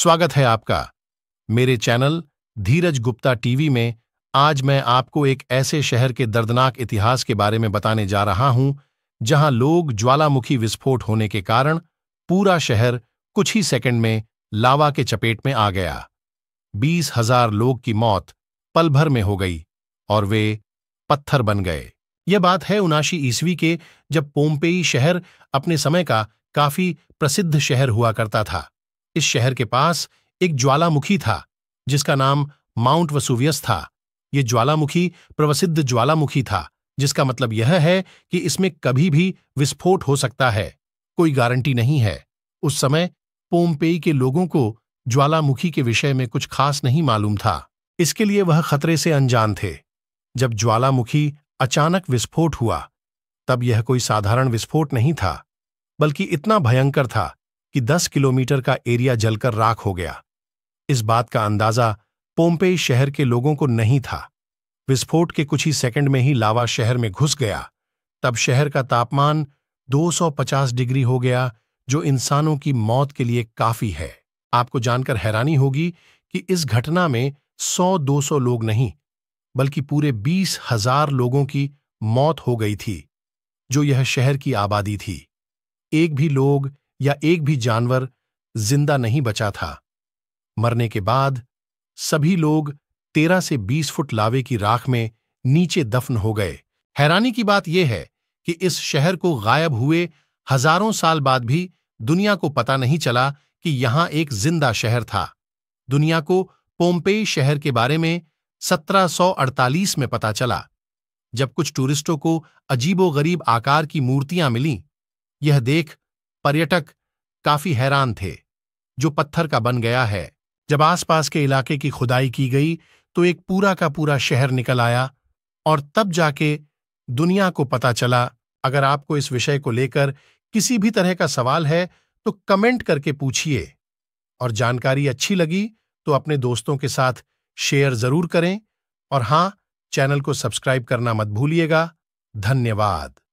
स्वागत है आपका मेरे चैनल धीरज गुप्ता टीवी में आज मैं आपको एक ऐसे शहर के दर्दनाक इतिहास के बारे में बताने जा रहा हूं जहां लोग ज्वालामुखी विस्फोट होने के कारण पूरा शहर कुछ ही सेकंड में लावा के चपेट में आ गया बीस हजार लोग की मौत पल भर में हो गई और वे पत्थर बन गए यह बात है उनाशी ईस्वी के जब पोम्पेई शहर अपने समय का काफी प्रसिद्ध शहर हुआ करता था इस शहर के पास एक ज्वालामुखी था जिसका नाम माउंट वसुवियस था ये ज्वालामुखी प्रसिद्ध ज्वालामुखी था जिसका मतलब यह है कि इसमें कभी भी विस्फोट हो सकता है कोई गारंटी नहीं है उस समय पोमपेई के लोगों को ज्वालामुखी के विषय में कुछ खास नहीं मालूम था इसके लिए वह खतरे से अनजान थे जब ज्वालामुखी अचानक विस्फोट हुआ तब यह कोई साधारण विस्फोट नहीं था बल्कि इतना भयंकर था कि 10 किलोमीटर का एरिया जलकर राख हो गया इस बात का अंदाजा पोम्पे शहर के लोगों को नहीं था विस्फोट के कुछ ही सेकंड में ही लावा शहर में घुस गया तब शहर का तापमान 250 डिग्री हो गया जो इंसानों की मौत के लिए काफी है आपको जानकर हैरानी होगी कि इस घटना में 100-200 लोग नहीं बल्कि पूरे बीस हजार लोगों की मौत हो गई थी जो यह शहर की आबादी थी एक भी लोग या एक भी जानवर जिंदा नहीं बचा था मरने के बाद सभी लोग तेरह से बीस फुट लावे की राख में नीचे दफन हो गए हैरानी की बात यह है कि इस शहर को गायब हुए हजारों साल बाद भी दुनिया को पता नहीं चला कि यहां एक जिंदा शहर था दुनिया को पोम्पे शहर के बारे में 1748 में पता चला जब कुछ टूरिस्टों को अजीबोगरीब आकार की मूर्तियां मिलीं यह देख पर्यटक काफी हैरान थे जो पत्थर का बन गया है जब आसपास के इलाके की खुदाई की गई तो एक पूरा का पूरा शहर निकल आया और तब जाके दुनिया को पता चला अगर आपको इस विषय को लेकर किसी भी तरह का सवाल है तो कमेंट करके पूछिए और जानकारी अच्छी लगी तो अपने दोस्तों के साथ शेयर जरूर करें और हां चैनल को सब्सक्राइब करना मत भूलिएगा धन्यवाद